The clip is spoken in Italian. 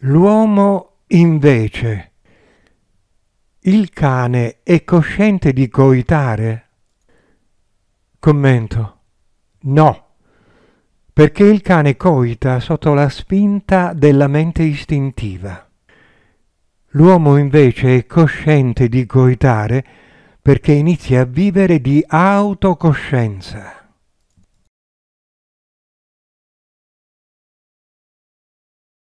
L'uomo invece, il cane è cosciente di coitare? Commento. No, perché il cane coita sotto la spinta della mente istintiva. L'uomo invece è cosciente di coitare perché inizia a vivere di autocoscienza.